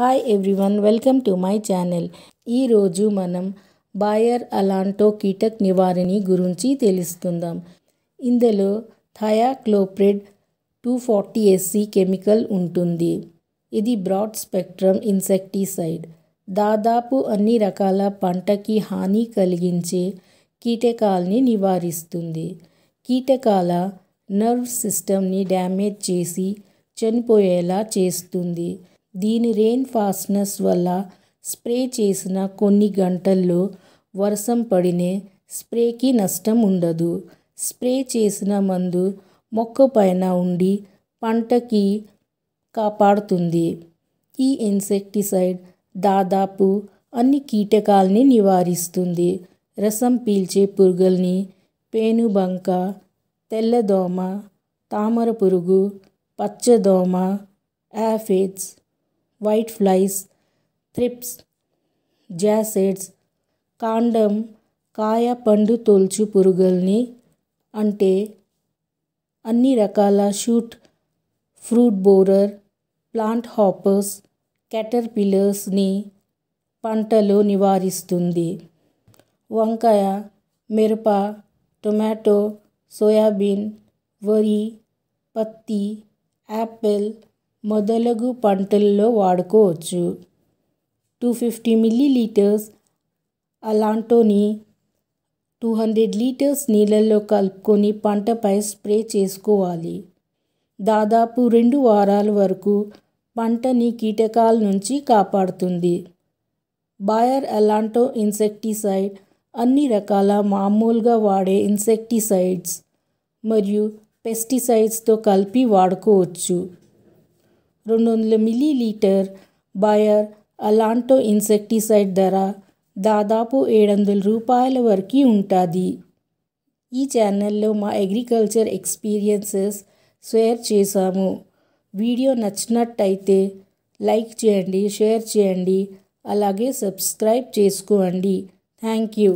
hi everyone welcome to my channel ఈరోజు మనం Bayer Alanto కీటక్ నివారిణి గురించి తెలుసుకుందాం ఇందులో thiacloprid two forty SC chemical ఉంటుంది ఇది బ్రాడ్ స్పెక్ట్రమ్ ఇన్సెక్టిసైడ్ దాదాపు అన్ని రకాల పంటకి హాని కలిగించే కీటకాల్ని నివారిస్తుంది కీటకాల నర్వ్ సిస్టమ్ని డ్యామేజ్ చేసి చనిపోయేలా చేస్తుంది దీని రెయిన్ ఫాస్ట్నెస్ వల్ల స్ప్రే చేసిన కొన్ని గంటల్లో వర్షం పడినే స్ప్రేకి నష్టం ఉండదు స్ప్రే చేసిన మందు మొక్క పైన ఉండి పంటకి కాపాడుతుంది ఈ ఇన్సెక్టిసైడ్ దాదాపు అన్ని కీటకాల్ని నివారిస్తుంది రసం పీల్చే పురుగుల్ని పేనుబంక తెల్లదోమ తామర పురుగు పచ్చదోమ aphids white flies thrips jassids కాండం కాయ పండు తొలుచు పురుగుల్ని అంటే అన్ని రకాల shoot fruit borer plant hoppers క్యాటర్ పిల్లర్స్ని పంటలో నివారిస్తుంది వంకాయ మిరప టొమాటో సోయాబీన్ వరి పత్తి యాపిల్ మొదలగు పంటల్లో వాడుకోవచ్చు టూ ఫిఫ్టీ మిల్లీ లీటర్స్ అలాంటోని టూ హండ్రెడ్ లీటర్స్ నీళ్ళల్లో కలుపుకొని పంటపై స్ప్రే చేసుకోవాలి దాదాపు రెండు వారాల వరకు పంటని కీటకాల నుంచి కాపాడుతుంది బాయర్ ఎలాంటో ఇన్సెక్టిసైడ్ అన్ని రకాల మామూలుగా వాడే ఇన్సెక్టిసైడ్స్ మరియు పెస్టిసైడ్స్తో కలిపి వాడుకోవచ్చు రెండు వందల లీటర్ బయర్ అలాంటో ఇన్సెక్టిసైడ్ ధర దాదాపు ఏడు వందల రూపాయల వరకు ఉంటుంది ఈ ఛానల్లో మా అగ్రికల్చర్ ఎక్స్పీరియన్సెస్ షేర్ చేశాము వీడియో నచ్చినట్టయితే లైక్ చేయండి షేర్ చేయండి అలాగే సబ్స్క్రైబ్ చేసుకోండి థ్యాంక్ యూ